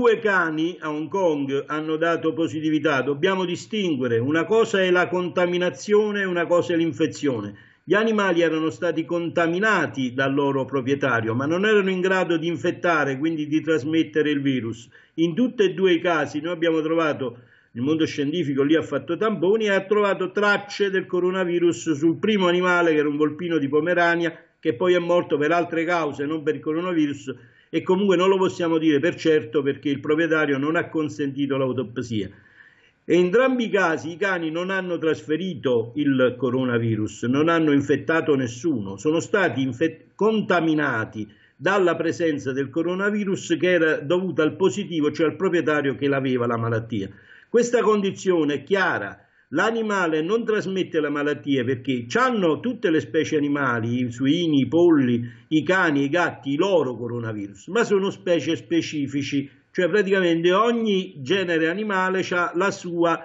Due cani a Hong Kong hanno dato positività, dobbiamo distinguere, una cosa è la contaminazione, e una cosa è l'infezione. Gli animali erano stati contaminati dal loro proprietario, ma non erano in grado di infettare, quindi di trasmettere il virus. In tutti e due i casi noi abbiamo trovato, il mondo scientifico lì ha fatto tamponi e ha trovato tracce del coronavirus sul primo animale, che era un volpino di Pomerania, che poi è morto per altre cause, non per il coronavirus, e comunque non lo possiamo dire per certo perché il proprietario non ha consentito l'autopsia. E in entrambi i casi i cani non hanno trasferito il coronavirus, non hanno infettato nessuno, sono stati infett- contaminati dalla presenza del coronavirus che era dovuta al positivo, cioè al proprietario che l'aveva la malattia. Questa condizione è chiara, l'animale non trasmette la malattia perché hanno tutte le specie animali, i suini, i polli, i cani, i gatti, i loro coronavirus, ma sono specie specifici, cioè praticamente ogni genere animale ha la sua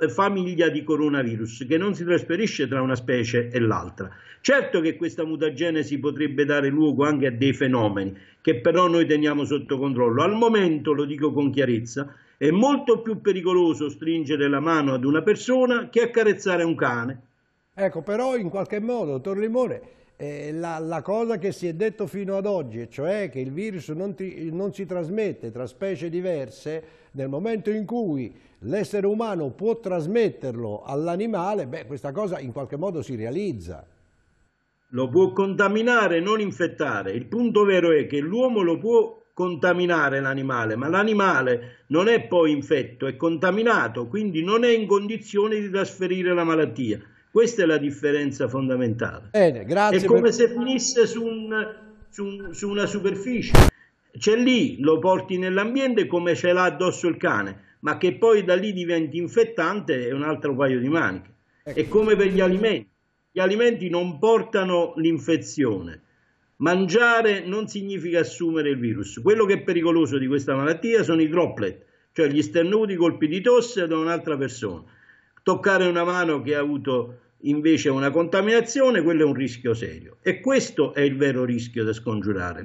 eh, famiglia di coronavirus che non si trasferisce tra una specie e l'altra. Certo che questa mutagenesi potrebbe dare luogo anche a dei fenomeni che però noi teniamo sotto controllo. Al momento, lo dico con chiarezza, è molto più pericoloso stringere la mano ad una persona che accarezzare un cane. Ecco, però in qualche modo, dottor Limone, eh, la, la, cosa che si è detto fino ad oggi, cioè che il virus non, ti, non si trasmette tra specie diverse, nel momento in cui l'essere umano può trasmetterlo all'animale, beh, questa cosa in qualche modo si realizza. Lo può contaminare, non infettare. Il punto vero è che l'uomo lo può contaminare l'animale, ma l'animale non è poi infetto, è contaminato, quindi non è in condizione di trasferire la malattia. Questa è la differenza fondamentale. Bene, grazie. è come per... se finisse su, un, su, su una superficie. C'è lì, lo porti nell'ambiente come ce l'ha addosso il cane, ma che poi da lì diventi infettante è un altro paio di maniche. Ecco. È come per gli alimenti. Gli alimenti non portano l'infezione, Mangiare non significa assumere il virus. Quello che è pericoloso di questa malattia sono i droplet, cioè gli sternuti colpi di tosse da un'altra persona. Toccare una mano che ha avuto invece una contaminazione, quello è un rischio serio. E questo è il vero rischio da scongiurare.